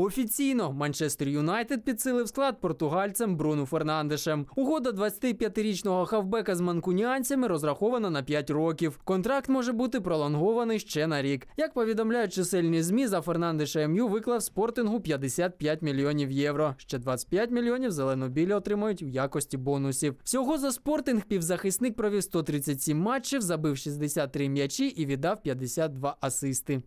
Офіційно Манчестер Юнайтед підсилив склад португальцем Бруну Фернандешем. Угода 25-річного хавбека з манкуніанцями розрахована на 5 років. Контракт може бути пролонгований ще на рік. Як повідомляють чисельні змі, за Фернандеша МЮ виклав спортингу 55 мільйонів євро. Ще 25 мільйонів зелено зеленобілі отримують в якості бонусів. Всього за спортинг півзахисник провів 137 матчів, забив 63 м'ячі і віддав 52 асисти.